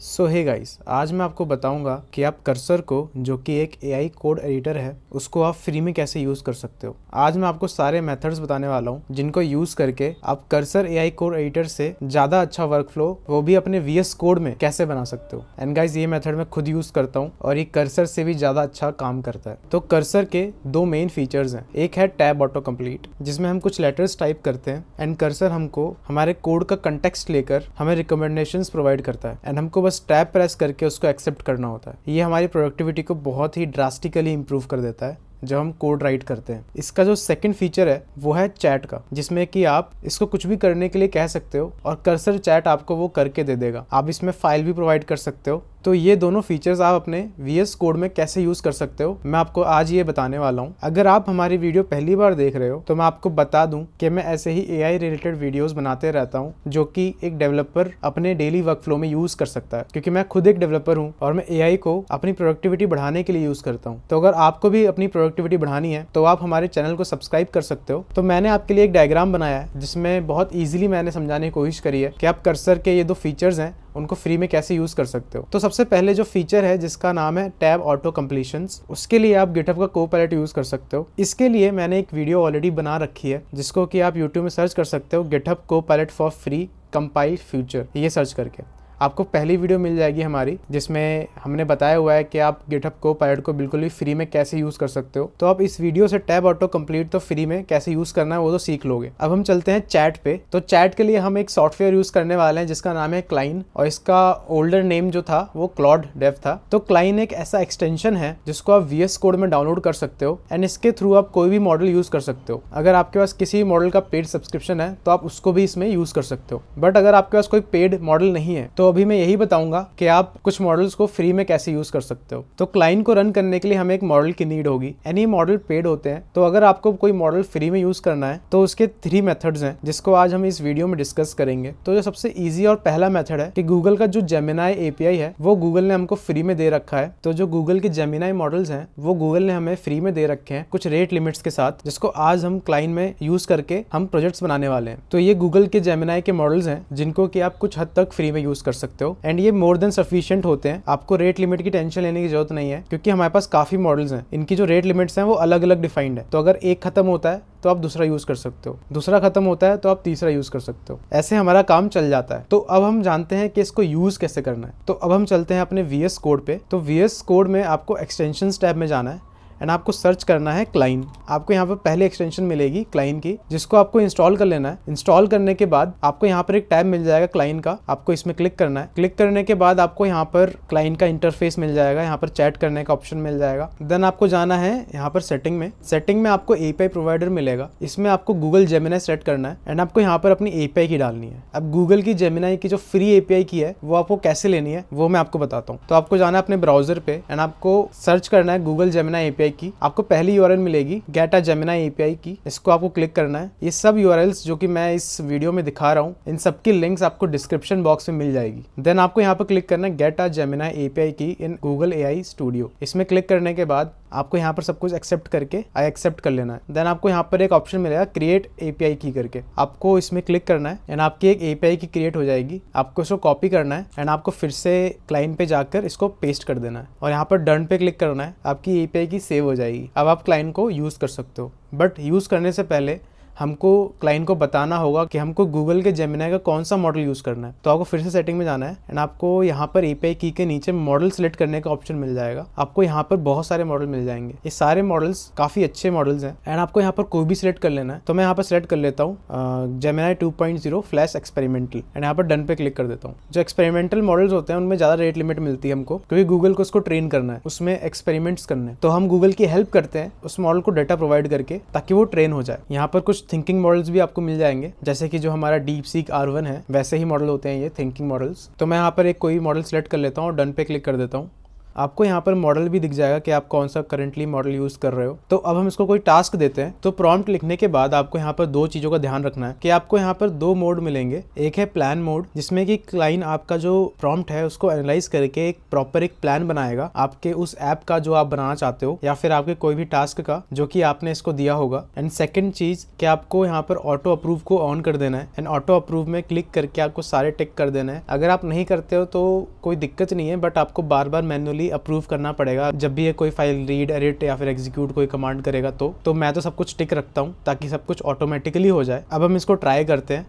सो है गाइस आज मैं आपको बताऊंगा कि आप कर्सर को जो कि एक एआई कोड एडिटर है उसको आप फ्री में कैसे यूज़ कर सकते हो आज मैं आपको सारे मेथड्स बताने वाला हूँ जिनको यूज़ करके आप कर्सर एआई कोड एडिटर से ज़्यादा अच्छा वर्क फ्लो वो भी अपने वीएस कोड में कैसे बना सकते हो एंड गाइज ये मेथड मैं खुद यूज़ करता हूँ और ये कर्सर से भी ज़्यादा अच्छा काम करता है तो कर्सर के दो मेन फीचर्स हैं एक है टैब ऑटो कम्प्लीट जिसमें हम कुछ लेटर्स टाइप करते हैं एंड कर्सर हमको हमारे कोड का कंटेक्स लेकर हमें रिकमेंडेशन प्रोवाइड करता है एंड हमको बस टैप प्रेस करके उसको एक्सेप्ट करना होता है ये हमारी प्रोडक्टिविटी को बहुत ही ड्रास्टिकली इंप्रूव कर देता है जब हम कोड राइट करते हैं इसका जो सेकंड फीचर है वो है चैट का जिसमें कि आप इसको कुछ भी करने के लिए कह सकते हो और कर्सर चैट आपको वो करके दे देगा आप इसमें फाइल भी प्रोवाइड कर सकते हो तो ये दोनों फीचर्स आप अपने वी एस कोड में कैसे यूज़ कर सकते हो मैं आपको आज ये बताने वाला हूँ अगर आप हमारी वीडियो पहली बार देख रहे हो तो मैं आपको बता दूँ कि मैं ऐसे ही ए आई रिलेटेड वीडियोज़ बनाते रहता हूँ जो कि एक डेवलपर अपने डेली वर्क फ्लो में यूज़ कर सकता है क्योंकि मैं खुद एक डेवलपर हूँ और मैं ए आई को अपनी प्रोडक्टिविटी बढ़ाने के लिए यूज़ करता हूँ तो अगर आपको भी अपनी प्रोडक्टिविटी बढ़ानी है तो आप हमारे चैनल को सब्सक्राइब कर सकते हो तो मैंने आपके लिए एक डायग्राम बनाया है जिसमें बहुत ईजिली मैंने समझाने की कोशिश करी है कि आप कर्सर के ये दो फीचर्स हैं उनको फ्री में कैसे यूज़ कर सकते हो तो सबसे पहले जो फीचर है जिसका नाम है टैब ऑटो कम्पलीशन उसके लिए आप गिटअप का को पैलेट यूज़ कर सकते हो इसके लिए मैंने एक वीडियो ऑलरेडी बना रखी है जिसको कि आप यूट्यूब में सर्च कर सकते हो GitHub copilot for free compile future ये सर्च करके आपको पहली वीडियो मिल जाएगी हमारी जिसमें हमने बताया हुआ है कि आप गिटअप को पायलट को बिल्कुल भी फ्री में कैसे यूज़ कर सकते हो तो आप इस वीडियो से टैब ऑटो कंप्लीट तो फ्री में कैसे यूज़ करना है वो तो सीख लोगे अब हम चलते हैं चैट पे तो चैट के लिए हम एक सॉफ्टवेयर यूज़ करने वाले हैं जिसका नाम है क्लाइन और इसका ओल्डर नेम जो था वो क्लॉड डेव था तो क्लाइन एक ऐसा एक्सटेंशन है जिसको आप वी कोड में डाउनलोड कर सकते हो एंड इसके थ्रू आप कोई भी मॉडल यूज़ कर सकते हो अगर आपके पास किसी मॉडल का पेड सब्सक्रिप्शन है तो आप उसको भी इसमें यूज़ कर सकते हो बट अगर आपके पास कोई पेड मॉडल नहीं है तो अभी मैं यही बताऊंगा कि आप कुछ मॉडल्स को फ्री में कैसे यूज़ कर सकते हो तो क्लाइंट को रन करने के लिए हमें एक मॉडल की नीड होगी एनी मॉडल पेड होते हैं तो अगर आपको कोई मॉडल फ्री में यूज़ करना है तो उसके थ्री मेथड्स हैं जिसको आज हम इस वीडियो में डिस्कस करेंगे तो जो सबसे ईजी और पहला मेथड है कि गूगल का जो जेमिनाई एपीआई है वो गूगल ने हमको फ्री में दे रखा है तो जो गूगल के जेमिनाई मॉडल्स हैं वो गूगल ने हमें फ्री में दे रखे हैं कुछ रेट लिमिट्स के साथ जिसको आज हम क्लाइंट में यूज़ करके हम प्रोजेक्ट्स बनाने वाले हैं तो ये गूगल के जेमिनाई के मॉडल्स हैं जिनको कि आप कुछ हद तक फ्री में यूज़ कर सकते हो एंड ये मोर देन सफिशियंट होते हैं आपको रेट लिमिट की टेंशन लेने की जरूरत नहीं है क्योंकि हमारे पास काफी मॉडल्स हैं इनकी जो रेट लिमिट्स हैं वो अलग अलग डिफाइंड है तो अगर एक खत्म होता है तो आप दूसरा यूज कर सकते हो दूसरा खत्म होता है तो आप तीसरा यूज कर सकते हो ऐसे हमारा काम चल जाता है तो अब हम जानते हैं कि इसको यूज कैसे करना है तो अब हम चलते हैं अपने वी कोड पे तो वी कोड में आपको एक्सटेंशन टैब में जाना है एंड आपको सर्च करना है क्लाइन आपको यहाँ पर पहले एक्सटेंशन मिलेगी क्लाइन की जिसको आपको इंस्टॉल कर लेना है इंस्टॉल करने के बाद आपको यहाँ पर एक टैब मिल जाएगा क्लाइन का आपको इसमें क्लिक करना है क्लिक करने के बाद आपको यहाँ पर क्लाइन का इंटरफेस मिल जाएगा यहाँ पर चैट करने का ऑप्शन मिल जाएगा देन आपको जाना है यहाँ पर सेटिंग में सेटिंग में आपको एपीआई प्रोवाइडर मिलेगा इसमें आपको गूगल जेमिनाई सेट करना है एंड आपको यहाँ पर अपनी एपीआई की डालनी है अब गूगल की जेमिनाई की जो फ्री एपीआई की है वो आपको कैसे लेनी है वो मैं आपको बताता हूँ तो आपको जाना है अपने ब्राउजर पे एंड आपको सर्च करना है गूगल जेमिनाई एपीआई API की आपको पहली यू मिलेगी गेटा जेमिना एपीआई की इसको आपको क्लिक करना है ये सब यू जो कि मैं इस वीडियो में दिखा रहा हूँ इन सबकी लिंक्स आपको डिस्क्रिप्शन बॉक्स में मिल जाएगी देन आपको यहाँ पर क्लिक करना है गेटा Gemini API key in Google A studio इसमें क्लिक करने के बाद आपको यहाँ पर सब कुछ एक्सेप्ट करके आई एक्सेप्ट कर लेना है देन आपको यहाँ पर एक ऑप्शन मिलेगा क्रिएट एपीआई की करके आपको इसमें क्लिक करना है एंड आपकी एक एपीआई की क्रिएट हो जाएगी आपको इसको कॉपी करना है एंड आपको फिर से क्लाइंट पे जाकर इसको पेस्ट कर देना है और यहाँ पर डन पे क्लिक करना है आपकी एपीआई की सेव सेव हो जाएगी अब आप क्लाइंट को यूज़ कर सकते हो बट यूज़ करने से पहले हमको क्लाइंट को बताना होगा कि हमको गूगल के जेमिनाई का कौन सा मॉडल यूज़ करना है तो आपको फिर से सेटिंग में जाना है एंड आपको यहाँ पर ए की के नीचे मॉडल सेलेक्ट करने का ऑप्शन मिल जाएगा आपको यहाँ पर बहुत सारे मॉडल मिल जाएंगे ये सारे मॉडल्स काफ़ी अच्छे मॉडल्स हैं एंड आपको यहाँ पर कोई भी सिलेक्ट कर लेना है तो मैं यहाँ पर सिलेक्ट कर लेता हूँ Gemini two point zero flash experimental and यहाँ पर डन पे क्लिक कर देता हूँ जो एक्सपेरिमेंटल मॉडल्स होते हैं उनमें ज़्यादा रेट लिमिट मिलती है हमको क्योंकि गूगल को उसको ट्रेन करना है उसमें एक्सपेरिमेंट्स करने तो हम गूगल की हेल्प करते हैं उस मॉडल को डाटा प्रोवाइड करके ताकि वो ट्रेन हो जाए यहाँ पर कुछ थिंकिंग मॉडल्स भी आपको मिल जाएंगे जैसे कि जो हमारा डीप सीक आर वन है वैसे ही मॉडल होते हैं ये थिंकिंग मॉडल्स तो मैं यहाँ पर एक कोई मॉडल सेलेक्ट कर लेता हूँ और डन पे क्लिक कर देता हूँ आपको यहाँ पर मॉडल भी दिख जाएगा कि आप कौन सा करंटली मॉडल यूज कर रहे हो तो अब हम इसको कोई टास्क देते हैं तो प्रॉम्प्ट लिखने के बाद आपको यहाँ पर दो चीजों का ध्यान रखना है कि आपको यहाँ पर दो मोड मिलेंगे एक है प्लान मोड जिसमें कि क्लाइंट आपका जो प्रॉम्प्ट है उसको एनालाइज करके एक प्रॉपर एक प्लान बनाएगा आपके उस ऐप का जो आप बनाना चाहते हो या फिर आपके कोई भी टास्क का जो कि आपने इसको दिया होगा एंड सेकेंड चीज कि आपको यहाँ पर ऑटो अप्रूव को ऑन कर देना है एंड ऑटो अप्रूव में क्लिक करके आपको सारे टिक कर देना है अगर आप नहीं करते हो तो कोई दिक्कत नहीं है बट आपको बार बार मैनुअली ही अप्रूव करना पड़ेगा जब भी ये कोई फाइल रीड एडिट या फिर एग्जीक्यूट कोई कमांड करेगा तो तो मैं तो सब कुछ टिक रखता हूँ ताकि सब कुछ ऑटोमेटिकली हो जाए अब हम इसको ट्राई करते हैं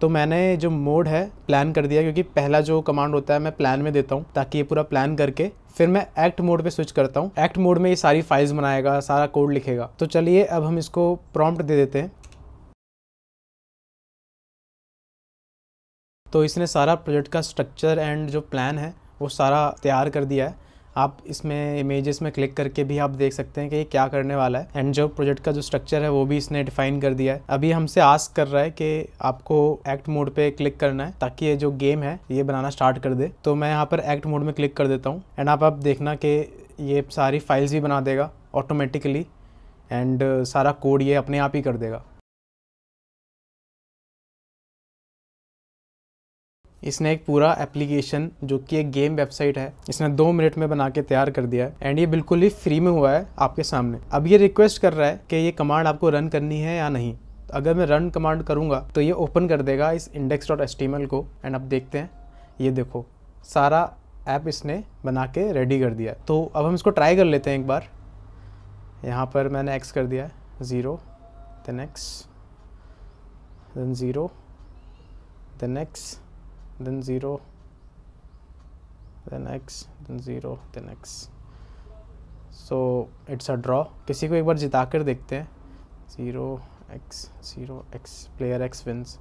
तो मैंने जो मोड है प्लान कर दिया क्योंकि पहला जो कमांड होता है मैं प्लान में देता हूँ ताकि ये पूरा प्लान करके फिर मैं एक्ट मोड पे स्विच करता हूँ एक्ट मोड में ये सारी फाइल्स बनाएगा सारा कोड लिखेगा तो चलिए अब हम इसको प्रॉम्प्ट दे देते हैं तो इसने सारा प्रोजेक्ट का स्ट्रक्चर एंड जो प्लान है वो सारा तैयार कर दिया है आप इसमें इमेजेस में क्लिक करके भी आप देख सकते हैं कि ये क्या करने वाला है एंड जो प्रोजेक्ट का जो स्ट्रक्चर है वो भी इसने डिफाइन कर दिया है अभी हमसे आस्क कर रहा है कि आपको एक्ट मोड पे क्लिक करना है ताकि ये जो गेम है ये बनाना स्टार्ट कर दे तो मैं यहाँ पर एक्ट मोड में क्लिक कर देता हूँ एंड आप आप देखना कि ये सारी फाइल्स भी बना देगा ऑटोमेटिकली एंड सारा कोड ये अपने आप ही कर देगा इसने एक पूरा एप्लीकेशन जो कि एक गेम वेबसाइट है इसने दो मिनट में बना के तैयार कर दिया है एंड ये बिल्कुल ही फ्री में हुआ है आपके सामने अब ये रिक्वेस्ट कर रहा है कि ये कमांड आपको रन करनी है या नहीं तो अगर मैं रन कमांड करूँगा तो ये ओपन कर देगा इस इंडेक्स डॉट एस को एंड अब देखते हैं ये देखो सारा ऐप इसने बना के रेडी कर दिया तो अब हम इसको ट्राई कर लेते हैं एक बार यहाँ पर मैंने एक्स कर दिया है zero then X then zero then X then 0 then x then 0 then x so it's a draw किसी को एक बार जिता कर देखते हैं zero X zero X player X wins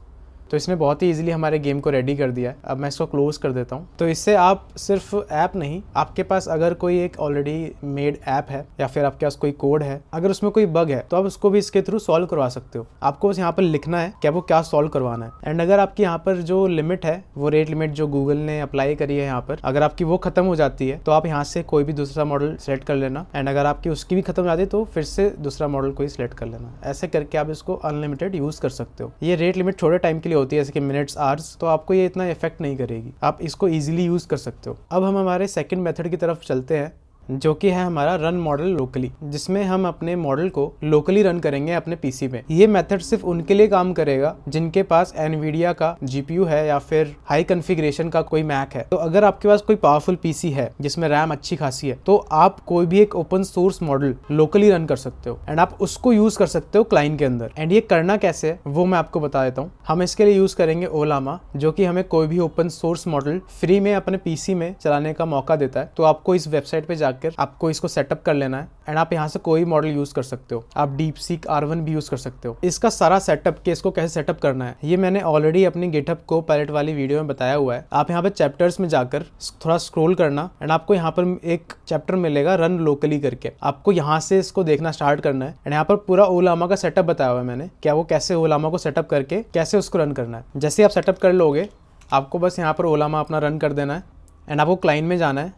तो इसने बहुत ही ईजिली हमारे गेम को रेडी कर दिया है अब मैं इसको क्लोज कर देता हूँ तो इससे आप सिर्फ ऐप नहीं आपके पास अगर कोई एक ऑलरेडी मेड ऐप है या फिर आपके पास कोई कोड है अगर उसमें कोई बग है तो आप उसको भी इसके थ्रू सॉल्व करवा सकते हो आपको बस यहाँ पर लिखना है कि आपको क्या सॉल्व करवाना है एंड अगर आपकी यहाँ पर जो लिमिट है वो रेट लिमिट जो गूगल ने अप्लाई करी है यहाँ पर अगर आपकी वो खत्म हो जाती है तो आप यहाँ से कोई भी दूसरा मॉडल सेलेक्ट कर लेना एंड अगर आपकी उसकी भी खत्म हो जाती है तो फिर से दूसरा मॉडल कोई सिलेक्ट कर लेना ऐसे करके आप इसको अनलिमिटेड यूज कर सकते हो ये रेट लिमिट थोड़े टाइम के लिए होती है जैसे कि मिनट्स आवर्स तो आपको ये इतना इफेक्ट नहीं करेगी आप इसको ईजिली यूज़ कर सकते हो अब हम हमारे सेकेंड मेथड की तरफ चलते हैं जो कि है हमारा रन मॉडल लोकली जिसमें हम अपने मॉडल को लोकली रन करेंगे अपने पीसी में ये मेथड सिर्फ उनके लिए काम करेगा जिनके पास एनवीडिया का जीपीयू है या फिर हाई कन्फिग्रेशन का कोई मैक है तो अगर आपके पास कोई पावरफुल पीसी है जिसमें रैम अच्छी खासी है तो आप कोई भी एक open source model locally run कर सकते हो एंड आप उसको यूज कर सकते हो क्लाइंट के अंदर एंड ये करना कैसे है वो मैं आपको बता देता हूँ हम इसके लिए यूज करेंगे ओलामा जो की हमें कोई भी ओपन सोर्स मॉडल फ्री में अपने पीसी में चलाने का मौका देता है तो आपको इस वेबसाइट पे जा जाकर आपको इसको सेटअप कर लेना है एंड आप यहाँ से कोई मॉडल यूज कर सकते हो आप डीप सीक आर भी यूज कर सकते हो इसका सारा सेटअप के इसको कैसे सेटअप करना है ये मैंने ऑलरेडी अपनी गेटअप को पैलेट वाली वीडियो में बताया हुआ है आप यहाँ पे चैप्टर्स में जाकर थोड़ा स्क्रोल करना एंड आपको यहाँ पर एक चैप्टर मिलेगा रन लोकली करके आपको यहाँ से इसको देखना स्टार्ट करना है एंड यहाँ पर पूरा ओलामा का सेटअप बताया हुआ है मैंने क्या वो कैसे ओलामा को सेटअप करके कैसे उसको रन करना है जैसे आप सेटअप कर लोगे आपको बस यहाँ पर ओलामा अपना रन कर देना है एंड आपको क्लाइंट में जाना है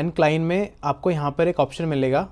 एंड क्लाइन में आपको यहाँ पर एक ऑप्शन मिलेगा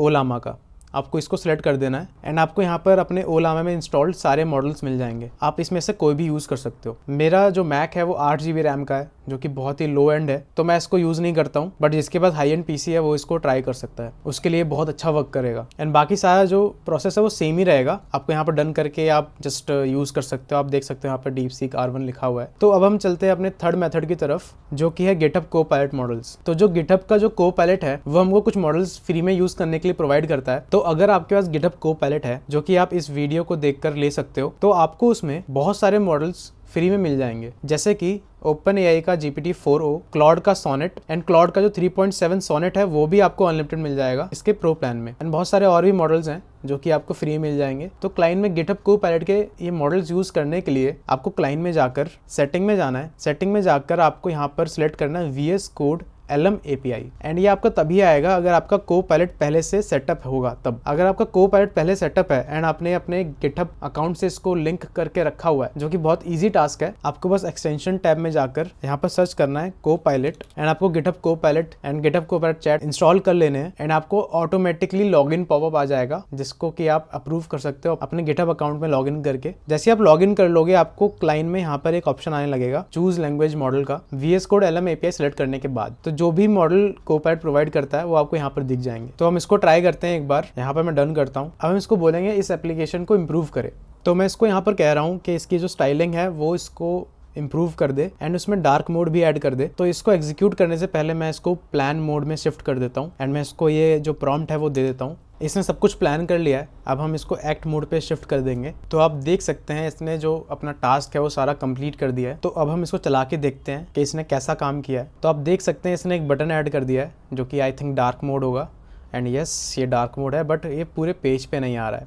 ओलामा का आपको इसको सेलेक्ट कर देना है एंड आपको यहाँ पर अपने ओलामा में इंस्टॉल्ड सारे मॉडल्स मिल जाएंगे आप इसमें से कोई भी यूज़ कर सकते हो मेरा जो मैक है वो आठ जी रैम का है जो कि बहुत ही लो एंड है तो मैं इसको यूज़ नहीं करता हूँ बट जिसके पास हाई एंड पीसी है वो इसको ट्राई कर सकता है उसके लिए बहुत अच्छा वर्क करेगा एंड बाकी सारा जो प्रोसेस है वो सेम ही रहेगा आपको यहाँ पर डन करके आप जस्ट यूज़ uh, कर सकते हो आप देख सकते हो यहाँ पर डीप सी कार्बन लिखा हुआ है तो अब हम चलते हैं अपने थर्ड मेथड की तरफ जो कि है गेटअप को पायलट मॉडल्स तो जो गिटअप का जो को पायलट है वो हमको कुछ मॉडल्स फ्री में यूज़ करने के लिए प्रोवाइड करता है तो अगर आपके पास गिटअप को पायलट है जो कि आप इस वीडियो को देख ले सकते हो तो आपको उसमें बहुत सारे मॉडल्स फ्री में मिल जाएंगे जैसे कि ओपन ए का G P T four O Claude का सोनेट एंड क्लॉड का जो 3.7 सोनेट है वो भी आपको अनलिमिटेड मिल जाएगा इसके प्रो प्लान में एंड बहुत सारे और भी मॉडल्स हैं जो कि आपको फ्री मिल जाएंगे तो क्लाइंट में गिटअप को पायलट के ये मॉडल्स यूज करने के लिए आपको क्लाइंट में जाकर सेटिंग में जाना है सेटिंग में जाकर आपको यहाँ पर सिलेक्ट करना है V S code LM API and ये आपका तभी आएगा अगर आपका को पैलेट पहले से सेटअप होगा तब अगर आपका को पैलेट पहले सेटअप है एंड आपने अपने गिटअप अकाउंट से इसको लिंक करके रखा हुआ है जो कि बहुत ईजी टास्क है आपको बस एक्सटेंशन टैब में जाकर यहाँ पर सर्च करना है को पायलट एंड आपको GitHub copilot and GitHub copilot chat install कर लेने हैं एंड आपको ऑटोमेटिकली लॉग इन पॉपअप आ जाएगा जिसको कि आप अप्रूव कर सकते हो अपने गिटअप अकाउंट में लॉग इन करके जैसे आप लॉग इन कर लोगे आपको क्लाइन में यहाँ पर एक ऑप्शन आने लगेगा चूज लैंग्वेज मॉडल का V S code L M API select करने के बाद तो जो भी मॉडल कोपैड प्रोवाइड करता है वो आपको यहाँ पर दिख जाएंगे तो हम इसको ट्राई करते हैं एक बार यहाँ पर मैं डन करता हूँ अब हम इसको बोलेंगे इस एप्लीकेशन को इम्प्रूव करें तो मैं इसको यहाँ पर कह रहा हूँ कि इसकी जो स्टाइलिंग है वो इसको इम्प्रूव कर दे एंड उसमें डार्क मोड भी ऐड कर दे तो इसको एग्जीक्यूट करने से पहले मैं इसको प्लान मोड में शिफ्ट कर देता हूँ एंड मैं इसको ये जो प्रॉम्प्ट है वो दे देता हूँ इसने सब कुछ प्लान कर लिया है अब हम इसको एक्ट मोड पे शिफ्ट कर देंगे तो आप देख सकते हैं इसने जो अपना टास्क है वो सारा कंप्लीट कर दिया है तो अब हम इसको चला के देखते हैं कि इसने कैसा काम किया है तो आप देख सकते हैं इसने एक बटन ऐड कर दिया है जो कि आई थिंक डार्क मोड होगा एंड यस yes, ये डार्क मोड है बट ये पूरे पेज पर पे नहीं आ रहा है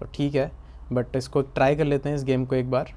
तो ठीक है बट इसको ट्राई कर लेते हैं इस गेम को एक बार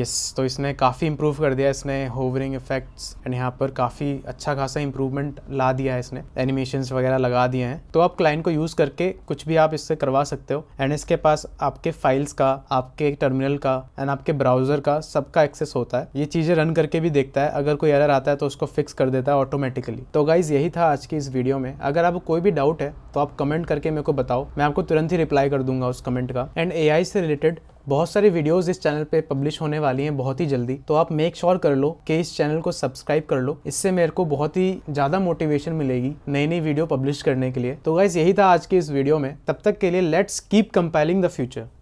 यस तो इसने काफ़ी इम्प्रूव कर दिया इसने होवरिंग इफेक्ट्स एंड यहाँ पर काफ़ी अच्छा खासा इंप्रूवमेंट ला दिया है इसने एनिमेशंस वगैरह लगा दिए हैं तो आप क्लाइंट को यूज़ करके कुछ भी आप इससे करवा सकते हो एंड इसके पास आपके फाइल्स का आपके टर्मिनल का एंड आपके ब्राउजर का सबका एक्सेस होता है ये चीज़ें रन करके भी देखता है अगर कोई एरर आता है तो उसको फिक्स कर देता है ऑटोमेटिकली तो गाइज़ यही था आज की इस वीडियो में अगर आप कोई भी डाउट है तो आप कमेंट करके मेरे को बताओ मैं आपको तुरंत ही रिप्लाई कर दूंगा उस कमेंट का एंड ए से रिलेटेड बहुत सारी वीडियोस इस चैनल पे पब्लिश होने वाली हैं बहुत ही जल्दी तो आप मेक श्योर sure कर लो कि इस चैनल को सब्सक्राइब कर लो इससे मेरे को बहुत ही ज़्यादा मोटिवेशन मिलेगी नई नई वीडियो पब्लिश करने के लिए तो गाइज यही था आज की इस वीडियो में तब तक के लिए let's keep compelling the future